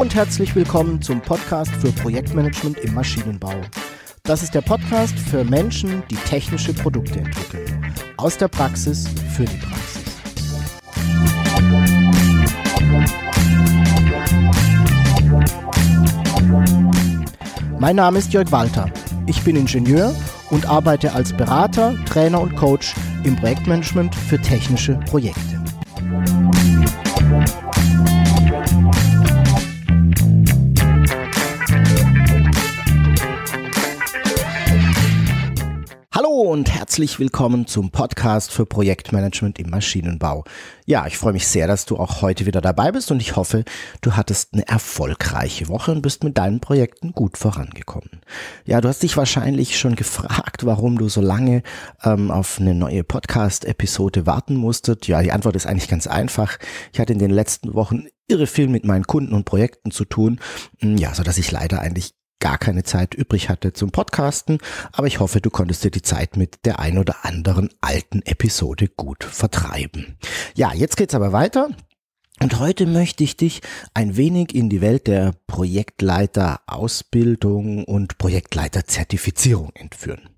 und herzlich willkommen zum Podcast für Projektmanagement im Maschinenbau. Das ist der Podcast für Menschen, die technische Produkte entwickeln. Aus der Praxis für die Praxis. Mein Name ist Jörg Walter. Ich bin Ingenieur und arbeite als Berater, Trainer und Coach im Projektmanagement für technische Projekte. herzlich willkommen zum Podcast für Projektmanagement im Maschinenbau. Ja, ich freue mich sehr, dass du auch heute wieder dabei bist und ich hoffe, du hattest eine erfolgreiche Woche und bist mit deinen Projekten gut vorangekommen. Ja, du hast dich wahrscheinlich schon gefragt, warum du so lange ähm, auf eine neue Podcast-Episode warten musstet. Ja, die Antwort ist eigentlich ganz einfach. Ich hatte in den letzten Wochen irre viel mit meinen Kunden und Projekten zu tun. Hm, ja, so dass ich leider eigentlich gar keine Zeit übrig hatte zum Podcasten, aber ich hoffe, du konntest dir die Zeit mit der ein oder anderen alten Episode gut vertreiben. Ja, jetzt geht's aber weiter. Und heute möchte ich dich ein wenig in die Welt der Projektleiter Ausbildung und Projektleiter Zertifizierung entführen.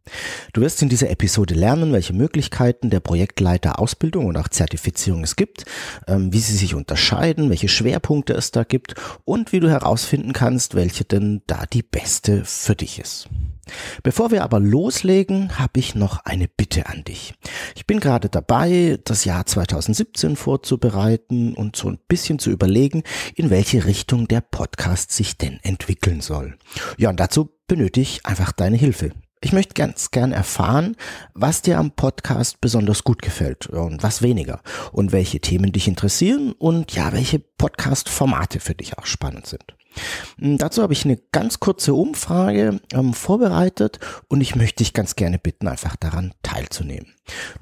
Du wirst in dieser Episode lernen, welche Möglichkeiten der Projektleiter Ausbildung und auch Zertifizierung es gibt, ähm, wie sie sich unterscheiden, welche Schwerpunkte es da gibt und wie du herausfinden kannst, welche denn da die beste für dich ist. Bevor wir aber loslegen, habe ich noch eine Bitte an dich. Ich bin gerade dabei, das Jahr 2017 vorzubereiten und so ein bisschen zu überlegen, in welche Richtung der Podcast sich denn entwickeln soll. Ja, und dazu benötige ich einfach deine Hilfe. Ich möchte ganz gern erfahren, was dir am Podcast besonders gut gefällt und was weniger und welche Themen dich interessieren und ja, welche Podcast-Formate für dich auch spannend sind. Hm, dazu habe ich eine ganz kurze Umfrage ähm, vorbereitet und ich möchte dich ganz gerne bitten, einfach daran teilzunehmen.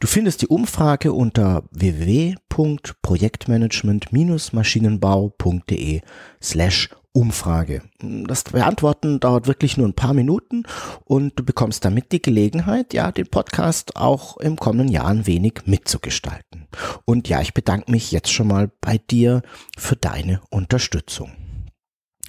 Du findest die Umfrage unter www.projektmanagement-maschinenbau.de slash Umfrage. Das Beantworten dauert wirklich nur ein paar Minuten und du bekommst damit die Gelegenheit, ja, den Podcast auch im kommenden Jahr ein wenig mitzugestalten. Und ja, ich bedanke mich jetzt schon mal bei dir für deine Unterstützung.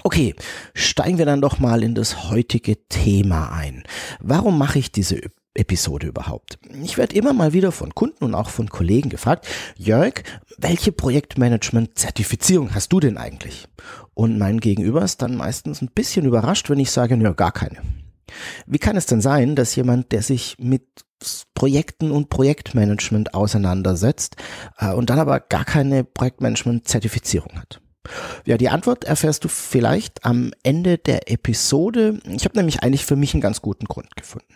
Okay, steigen wir dann doch mal in das heutige Thema ein. Warum mache ich diese Episode überhaupt. Ich werde immer mal wieder von Kunden und auch von Kollegen gefragt, Jörg, welche Projektmanagement-Zertifizierung hast du denn eigentlich? Und mein Gegenüber ist dann meistens ein bisschen überrascht, wenn ich sage, nö, gar keine. Wie kann es denn sein, dass jemand, der sich mit Projekten und Projektmanagement auseinandersetzt äh, und dann aber gar keine Projektmanagement-Zertifizierung hat? Ja, die Antwort erfährst du vielleicht am Ende der Episode. Ich habe nämlich eigentlich für mich einen ganz guten Grund gefunden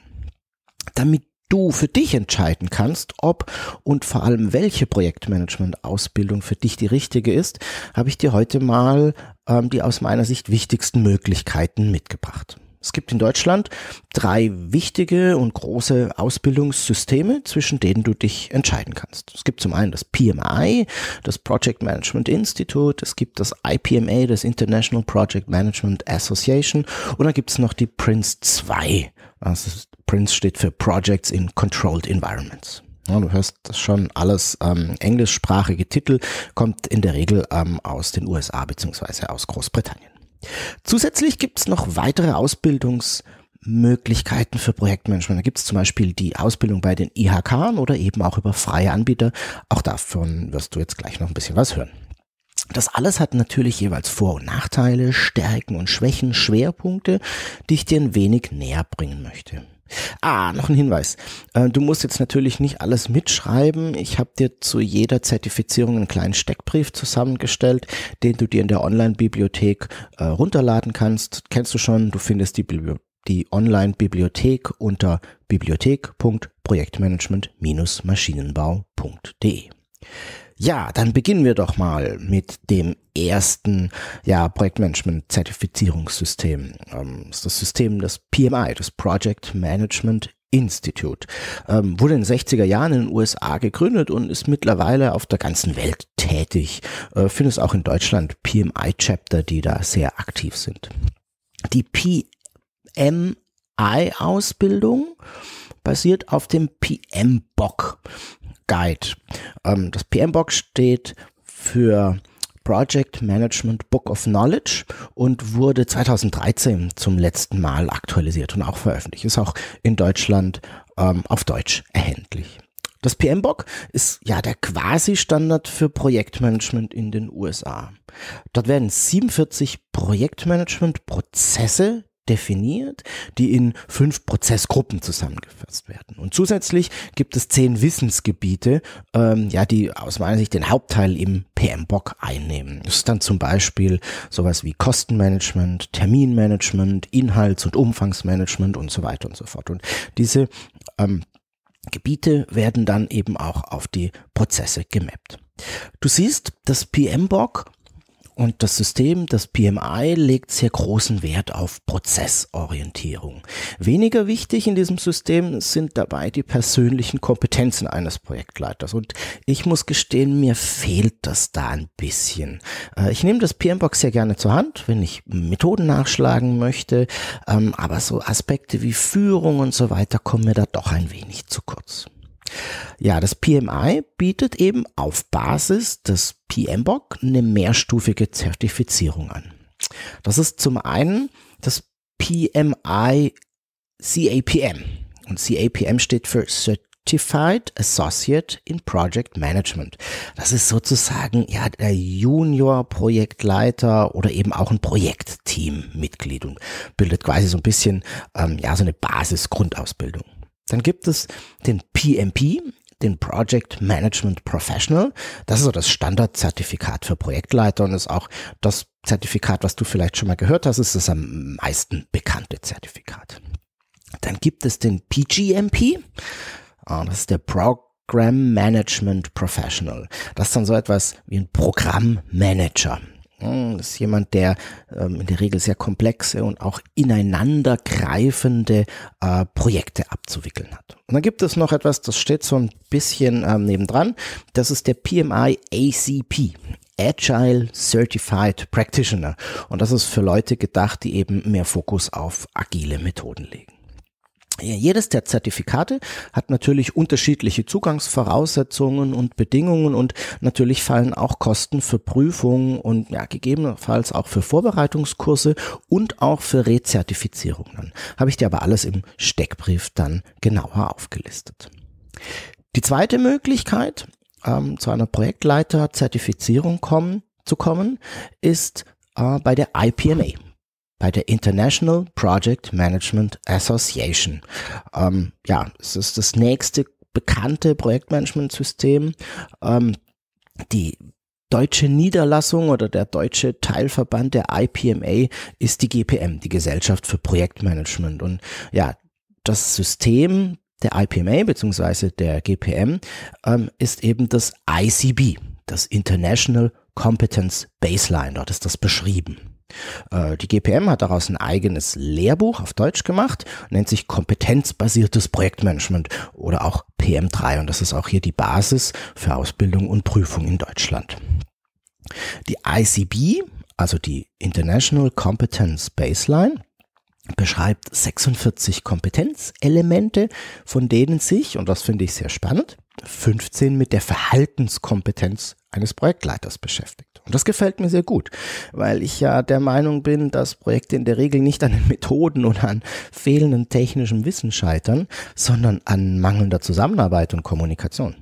damit du für dich entscheiden kannst, ob und vor allem welche Projektmanagement-Ausbildung für dich die richtige ist, habe ich dir heute mal ähm, die aus meiner Sicht wichtigsten Möglichkeiten mitgebracht. Es gibt in Deutschland drei wichtige und große Ausbildungssysteme, zwischen denen du dich entscheiden kannst. Es gibt zum einen das PMI, das Project Management Institute, es gibt das IPMA, das International Project Management Association und dann gibt es noch die PRINCE 2 also Prince steht für Projects in Controlled Environments. Ja, du hörst schon alles ähm, englischsprachige Titel, kommt in der Regel ähm, aus den USA beziehungsweise aus Großbritannien. Zusätzlich gibt's noch weitere Ausbildungsmöglichkeiten für Projektmanagement. Da gibt's zum Beispiel die Ausbildung bei den IHK oder eben auch über freie Anbieter. Auch davon wirst du jetzt gleich noch ein bisschen was hören. Das alles hat natürlich jeweils Vor- und Nachteile, Stärken und Schwächen, Schwerpunkte, die ich dir ein wenig näher bringen möchte. Ah, noch ein Hinweis. Äh, du musst jetzt natürlich nicht alles mitschreiben. Ich habe dir zu jeder Zertifizierung einen kleinen Steckbrief zusammengestellt, den du dir in der Online-Bibliothek äh, runterladen kannst. Kennst du schon, du findest die, Bibli die Online-Bibliothek unter bibliothek.projektmanagement-maschinenbau.de. Ja, dann beginnen wir doch mal mit dem ersten ja, Projektmanagement-Zertifizierungssystem. Das ähm, ist das System, das PMI, das Project Management Institute. Ähm, wurde in den 60er Jahren in den USA gegründet und ist mittlerweile auf der ganzen Welt tätig. Äh, findest auch in Deutschland PMI-Chapter, die da sehr aktiv sind. Die PMI-Ausbildung basiert auf dem PM-Bock. Guide. Ähm, das PMBOK steht für Project Management Book of Knowledge und wurde 2013 zum letzten Mal aktualisiert und auch veröffentlicht. Ist auch in Deutschland ähm, auf Deutsch erhältlich. Das PMBOK ist ja der Quasi-Standard für Projektmanagement in den USA. Dort werden 47 Projektmanagement-Prozesse definiert, die in fünf Prozessgruppen zusammengefasst werden. Und zusätzlich gibt es zehn Wissensgebiete, ähm, ja, die aus meiner Sicht den Hauptteil im PM-Bock einnehmen. Das ist dann zum Beispiel sowas wie Kostenmanagement, Terminmanagement, Inhalts- und Umfangsmanagement und so weiter und so fort. Und diese ähm, Gebiete werden dann eben auch auf die Prozesse gemappt. Du siehst, das PM-Bock und das System, das PMI, legt sehr großen Wert auf Prozessorientierung. Weniger wichtig in diesem System sind dabei die persönlichen Kompetenzen eines Projektleiters. Und ich muss gestehen, mir fehlt das da ein bisschen. Äh, ich nehme das PMBOK sehr gerne zur Hand, wenn ich Methoden nachschlagen möchte. Ähm, aber so Aspekte wie Führung und so weiter kommen mir da doch ein wenig zu kurz. Ja, das PMI bietet eben auf Basis des PMBOK eine mehrstufige Zertifizierung an. Das ist zum einen das PMI CAPM. Und CAPM steht für Certified Associate in Project Management. Das ist sozusagen ja der Junior Projektleiter oder eben auch ein Projektteammitglied und bildet quasi so ein bisschen ähm, ja so eine Basisgrundausbildung. Dann gibt es den PMP, den Project Management Professional. Das ist so das Standardzertifikat für Projektleiter und ist auch das Zertifikat, was du vielleicht schon mal gehört hast, ist das am meisten bekannte Zertifikat. Dann gibt es den PGMP. Ah, das ist der Program Management Professional. Das ist dann so etwas wie ein Programmmanager ist jemand, der ähm, in der Regel sehr komplexe und auch ineinandergreifende äh, Projekte abzuwickeln hat. Und dann gibt es noch etwas, das steht so ein bisschen ähm, nebendran. Das ist der PMI ACP. Agile Certified Practitioner. Und das ist für Leute gedacht, die eben mehr Fokus auf agile Methoden legen. Jedes der Zertifikate hat natürlich unterschiedliche Zugangsvoraussetzungen und Bedingungen und natürlich fallen auch Kosten für Prüfungen und ja, gegebenenfalls auch für Vorbereitungskurse und auch für Rezertifizierungen an. Habe ich dir aber alles im Steckbrief dann genauer aufgelistet. Die zweite Möglichkeit, ähm, zu einer Projektleiter-Zertifizierung kommen, zu kommen, ist äh, bei der IPMA bei der International Project Management Association. Ähm, ja, es ist das nächste bekannte Projektmanagementsystem. Ähm, die deutsche Niederlassung oder der deutsche Teilverband der IPMA ist die GPM, die Gesellschaft für Projektmanagement. Und ja, das System der IPMA bzw. der GPM ähm, ist eben das ICB, das International Competence Baseline. Dort ist das beschrieben. Äh, die GPM hat daraus ein eigenes Lehrbuch auf Deutsch gemacht, nennt sich Kompetenzbasiertes Projektmanagement oder auch PM3 und das ist auch hier die Basis für Ausbildung und Prüfung in Deutschland. Die ICB, also die International Competence Baseline, beschreibt 46 Kompetenzelemente, von denen sich, und das finde ich sehr spannend, 15 mit der Verhaltenskompetenz eines Projektleiters beschäftigt. Und das gefällt mir sehr gut, weil ich ja der Meinung bin, dass Projekte in der Regel nicht an den Methoden oder an fehlendem technischem Wissen scheitern, sondern an mangelnder Zusammenarbeit und Kommunikation.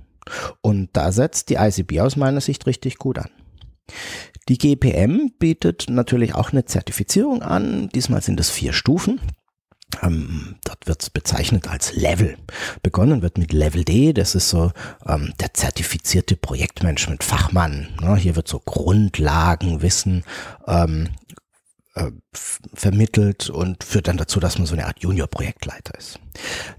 Und da setzt die ICB aus meiner Sicht richtig gut an. Die GPM bietet natürlich auch eine Zertifizierung an. Diesmal sind es vier Stufen ähm, dort wird es bezeichnet als Level. Begonnen wird mit Level D, das ist so ähm, der zertifizierte Projektmanagement-Fachmann. Ne? Hier wird so Grundlagenwissen ähm, äh, vermittelt und führt dann dazu, dass man so eine Art Junior-Projektleiter ist.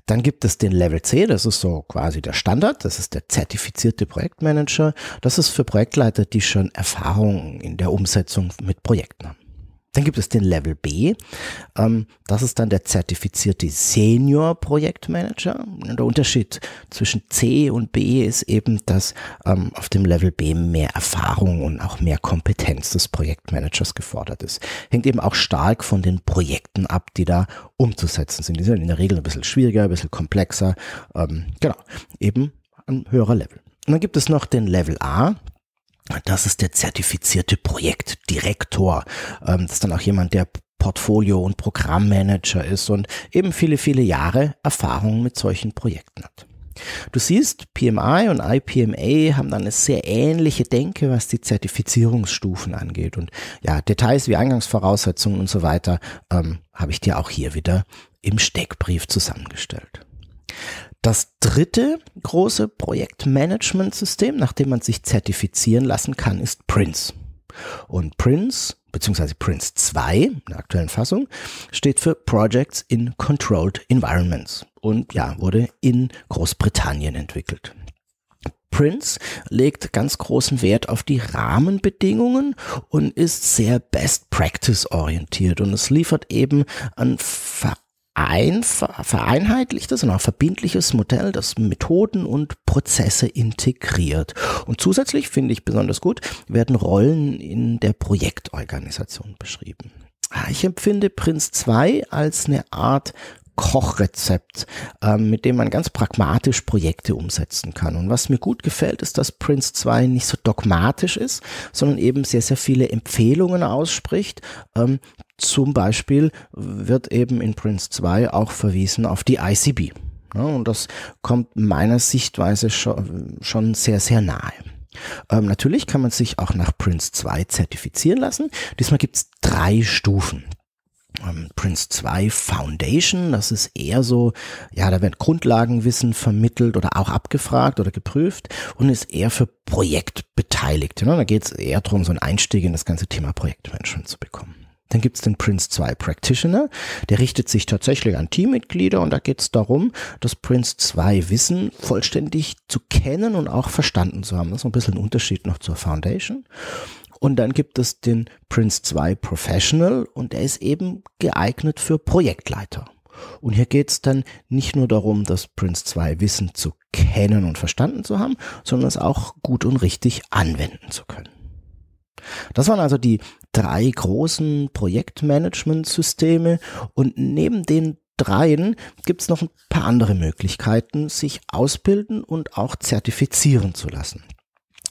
Dann gibt es den Level C, das ist so quasi der Standard, das ist der zertifizierte Projektmanager. Das ist für Projektleiter, die schon Erfahrung in der Umsetzung mit Projekten haben. Dann gibt es den Level B. Ähm, das ist dann der zertifizierte Senior Projektmanager. Der Unterschied zwischen C und B ist eben, dass ähm, auf dem Level B mehr Erfahrung und auch mehr Kompetenz des Projektmanagers gefordert ist. Hängt eben auch stark von den Projekten ab, die da umzusetzen sind. Die sind in der Regel ein bisschen schwieriger, ein bisschen komplexer. Ähm, genau, eben ein höherer Level. Und dann gibt es noch den Level A. Das ist der zertifizierte Projektdirektor. Ähm, das ist dann auch jemand, der Portfolio- und Programmmanager ist und eben viele, viele Jahre Erfahrung mit solchen Projekten hat. Du siehst, PMI und IPMA haben dann eine sehr ähnliche Denke, was die Zertifizierungsstufen angeht. Und ja, Details wie Eingangsvoraussetzungen und so weiter ähm, habe ich dir auch hier wieder im Steckbrief zusammengestellt. Das dritte große Projektmanagementsystem, nach dem man sich zertifizieren lassen kann, ist Prince. Und Prince, beziehungsweise Prince 2 in der aktuellen Fassung, steht für Projects in Controlled Environments und ja, wurde in Großbritannien entwickelt. Prince legt ganz großen Wert auf die Rahmenbedingungen und ist sehr Best Practice orientiert und es liefert eben an Ver ein vereinheitlichtes und auch verbindliches Modell, das Methoden und Prozesse integriert. Und zusätzlich, finde ich besonders gut, werden Rollen in der Projektorganisation beschrieben. Ah, ich empfinde Prinz 2 als eine Art Kochrezept, äh, mit dem man ganz pragmatisch Projekte umsetzen kann. Und was mir gut gefällt, ist, dass Prince 2 nicht so dogmatisch ist, sondern eben sehr, sehr viele Empfehlungen ausspricht. Ähm, zum Beispiel wird eben in Prince 2 auch verwiesen auf die ICB. Ja, und das kommt meiner Sichtweise schon, schon sehr, sehr nahe. Ähm, natürlich kann man sich auch nach Prince 2 zertifizieren lassen. Diesmal gibt es drei Stufen ähm, Prince 2 Foundation. Das ist eher so, ja, da wird Grundlagenwissen vermittelt oder auch abgefragt oder geprüft und ist eher für Projektbeteiligte. Ne? Da geht es eher darum, so einen Einstieg in das ganze Thema Projektmanagement zu bekommen. Dann gibt es den Prince 2 Practitioner, der richtet sich tatsächlich an Teammitglieder und da geht es darum, das Prince 2 Wissen vollständig zu kennen und auch verstanden zu haben. Das ist ein bisschen ein Unterschied noch zur Foundation. Und dann gibt es den Prince 2 Professional und er ist eben geeignet für Projektleiter. Und hier geht es dann nicht nur darum, das Prince 2 Wissen zu kennen und verstanden zu haben, sondern es auch gut und richtig anwenden zu können. Das waren also die drei großen Projektmanagement-Systeme und neben den dreien gibt es noch ein paar andere Möglichkeiten, sich ausbilden und auch zertifizieren zu lassen.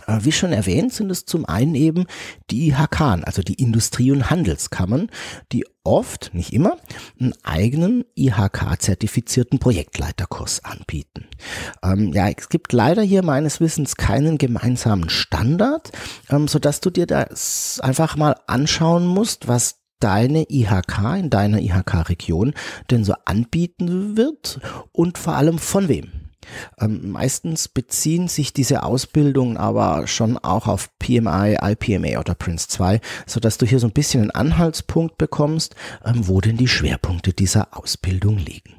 Äh, wie schon erwähnt, sind es zum einen eben die Hakan, also die Industrie- und Handelskammern, die oft, nicht immer, einen eigenen IHK-zertifizierten Projektleiterkurs anbieten. Ähm, ja, es gibt leider hier meines Wissens keinen gemeinsamen Standard, ähm, sodass du dir das einfach mal anschauen musst, was deine IHK in deiner IHK-Region denn so anbieten wird und vor allem von wem. Ähm, meistens beziehen sich diese Ausbildungen aber schon auch auf PMI, IPMA oder Prince 2, sodass du hier so ein bisschen einen Anhaltspunkt bekommst, ähm, wo denn die Schwerpunkte dieser Ausbildung liegen.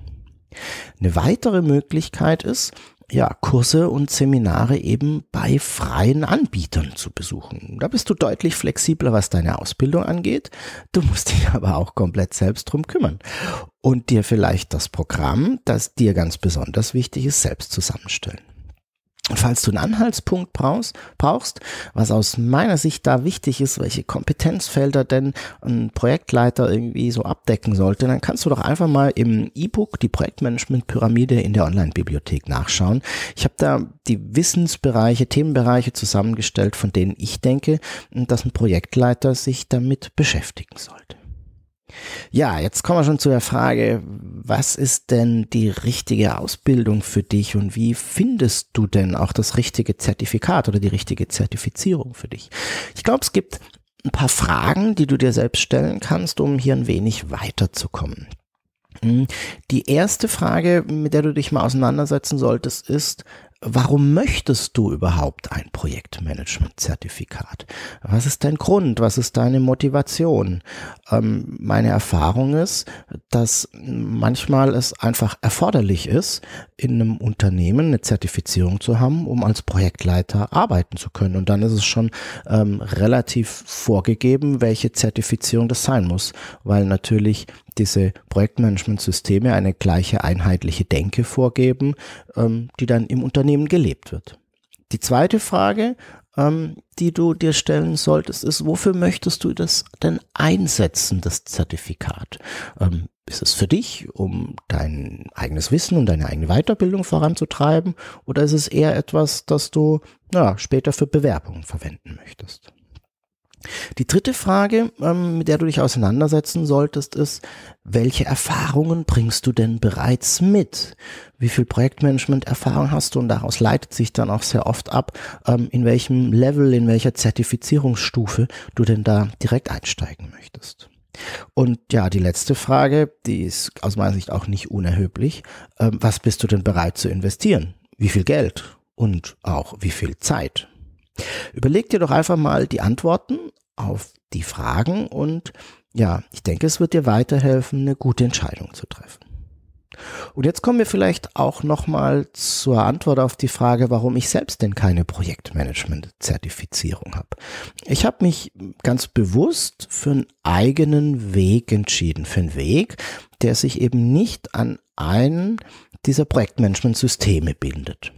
Eine weitere Möglichkeit ist, ja, Kurse und Seminare eben bei freien Anbietern zu besuchen. Da bist du deutlich flexibler, was deine Ausbildung angeht. Du musst dich aber auch komplett selbst drum kümmern und dir vielleicht das Programm, das dir ganz besonders wichtig ist, selbst zusammenstellen. Und falls du einen Anhaltspunkt brauchst, brauchst, was aus meiner Sicht da wichtig ist, welche Kompetenzfelder denn ein Projektleiter irgendwie so abdecken sollte, dann kannst du doch einfach mal im E-Book die Projektmanagement-Pyramide in der Online-Bibliothek nachschauen. Ich habe da die Wissensbereiche, Themenbereiche zusammengestellt, von denen ich denke, dass ein Projektleiter sich damit beschäftigen sollte. Ja, jetzt kommen wir schon zu der Frage, was ist denn die richtige Ausbildung für dich und wie findest du denn auch das richtige Zertifikat oder die richtige Zertifizierung für dich? Ich glaube, es gibt ein paar Fragen, die du dir selbst stellen kannst, um hier ein wenig weiterzukommen. Hm, die erste Frage, mit der du dich mal auseinandersetzen solltest, ist, Warum möchtest du überhaupt ein Projektmanagement-Zertifikat? Was ist dein Grund? Was ist deine Motivation? Ähm, meine Erfahrung ist, dass manchmal es einfach erforderlich ist, in einem Unternehmen eine Zertifizierung zu haben, um als Projektleiter arbeiten zu können. Und dann ist es schon ähm, relativ vorgegeben, welche Zertifizierung das sein muss, weil natürlich diese Projektmanagementsysteme eine gleiche einheitliche Denke vorgeben, ähm, die dann im Unternehmen gelebt wird. Die zweite Frage, ähm, die du dir stellen solltest, ist, wofür möchtest du das denn einsetzen, das Zertifikat? Ähm, ist es für dich, um dein eigenes Wissen und deine eigene Weiterbildung voranzutreiben? Oder ist es eher etwas, das du ja, später für Bewerbungen verwenden möchtest? Die dritte Frage, ähm, mit der du dich auseinandersetzen solltest, ist, welche Erfahrungen bringst du denn bereits mit? Wie viel Projektmanagement-Erfahrung hast du? Und daraus leitet sich dann auch sehr oft ab, ähm, in welchem Level, in welcher Zertifizierungsstufe du denn da direkt einsteigen möchtest. Und ja, die letzte Frage, die ist aus meiner Sicht auch nicht unerheblich. Ähm, was bist du denn bereit zu investieren? Wie viel Geld? Und auch wie viel Zeit? Überleg dir doch einfach mal die Antworten auf die Fragen und ja, ich denke, es wird dir weiterhelfen, eine gute Entscheidung zu treffen. Und jetzt kommen wir vielleicht auch nochmal zur Antwort auf die Frage, warum ich selbst denn keine Projektmanagement-Zertifizierung habe. Ich habe mich ganz bewusst für einen eigenen Weg entschieden, für einen Weg, der sich eben nicht an einen dieser Projektmanagement-Systeme bindet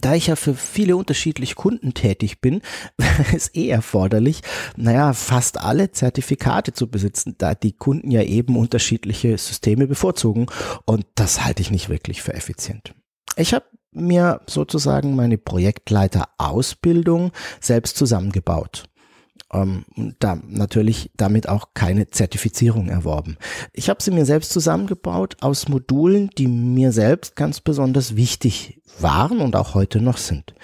da ich ja für viele unterschiedliche Kunden tätig bin, ist eh erforderlich, naja, fast alle Zertifikate zu besitzen, da die Kunden ja eben unterschiedliche Systeme bevorzugen. Und das halte ich nicht wirklich für effizient. Ich habe mir sozusagen meine Projektleiterausbildung selbst zusammengebaut ähm, da natürlich damit auch keine Zertifizierung erworben. Ich habe sie mir selbst zusammengebaut aus Modulen, die mir selbst ganz besonders wichtig waren und auch heute noch sind.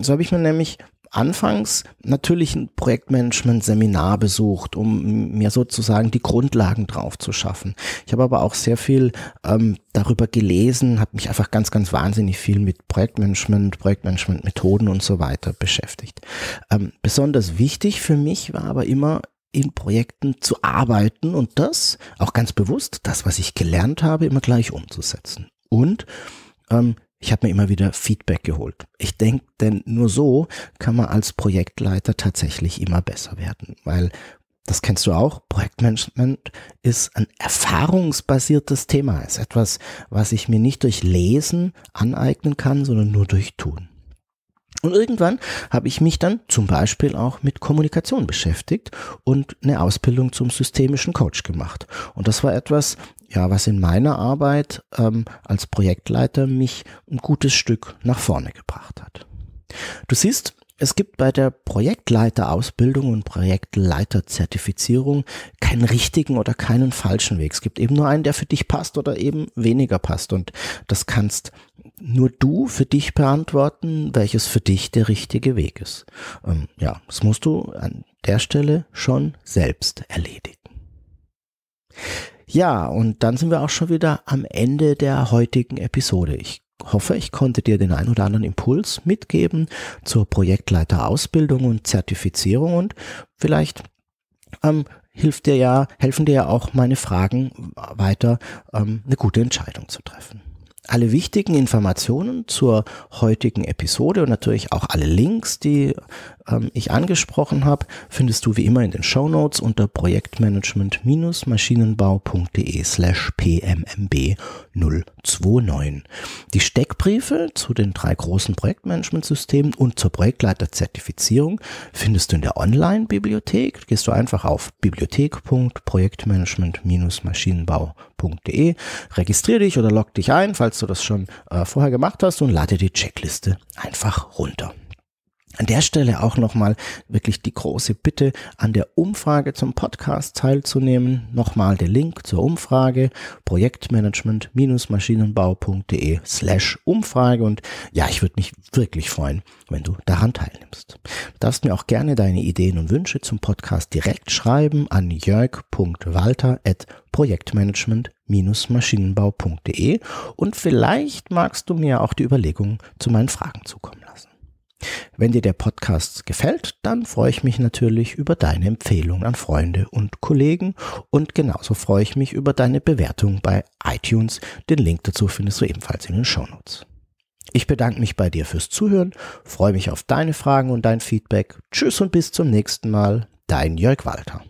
So habe ich mir nämlich anfangs natürlich ein Projektmanagement-Seminar besucht, um mir sozusagen die Grundlagen drauf zu schaffen. Ich habe aber auch sehr viel ähm, darüber gelesen, habe mich einfach ganz, ganz wahnsinnig viel mit Projektmanagement, Projektmanagement-Methoden und so weiter beschäftigt. Ähm, besonders wichtig für mich war aber immer in Projekten zu arbeiten und das auch ganz bewusst, das, was ich gelernt habe, immer gleich umzusetzen. Und ähm, ich habe mir immer wieder Feedback geholt. Ich denke, denn nur so kann man als Projektleiter tatsächlich immer besser werden, weil das kennst du auch. Projektmanagement ist ein erfahrungsbasiertes Thema, ist etwas, was ich mir nicht durch Lesen aneignen kann, sondern nur durch Tun. Und irgendwann habe ich mich dann zum Beispiel auch mit Kommunikation beschäftigt und eine Ausbildung zum systemischen Coach gemacht. Und das war etwas, ja, was in meiner Arbeit ähm, als Projektleiter mich ein gutes Stück nach vorne gebracht hat. Du siehst, es gibt bei der Projektleiterausbildung und Projektleiterzertifizierung keinen richtigen oder keinen falschen Weg. Es gibt eben nur einen, der für dich passt oder eben weniger passt. Und das kannst nur du für dich beantworten, welches für dich der richtige Weg ist. Ähm, ja, das musst du an der Stelle schon selbst erledigen. Ja, und dann sind wir auch schon wieder am Ende der heutigen Episode. Ich hoffe, ich konnte dir den ein oder anderen Impuls mitgeben zur Projektleiterausbildung und Zertifizierung und vielleicht ähm, hilft dir ja, helfen dir ja auch meine Fragen weiter, ähm, eine gute Entscheidung zu treffen. Alle wichtigen Informationen zur heutigen Episode und natürlich auch alle Links, die ähm, ich angesprochen habe, findest du wie immer in den Show Notes unter projektmanagement-maschinenbau.de slash pmmb029. Die Steckbriefe zu den drei großen Projektmanagementsystemen und zur Projektleiterzertifizierung findest du in der Online-Bibliothek. Gehst du einfach auf bibliothek.projektmanagement-maschinenbau.de www.checklistenbauer.de. Registrier dich oder log dich ein, falls du das schon äh, vorher gemacht hast und lade die Checkliste einfach runter. An der Stelle auch nochmal wirklich die große Bitte, an der Umfrage zum Podcast teilzunehmen. Nochmal der Link zur Umfrage projektmanagement-maschinenbau.de slash Umfrage. Und ja, ich würde mich wirklich freuen, wenn du daran teilnimmst. Du darfst mir auch gerne deine Ideen und Wünsche zum Podcast direkt schreiben an jörg.walter.projektmanagement maschinenbaude und vielleicht magst du mir auch die Überlegungen zu meinen Fragen zukommen. Wenn dir der Podcast gefällt, dann freue ich mich natürlich über deine Empfehlung an Freunde und Kollegen und genauso freue ich mich über deine Bewertung bei iTunes. Den Link dazu findest du ebenfalls in den Shownotes. Ich bedanke mich bei dir fürs Zuhören, freue mich auf deine Fragen und dein Feedback. Tschüss und bis zum nächsten Mal, dein Jörg Walter.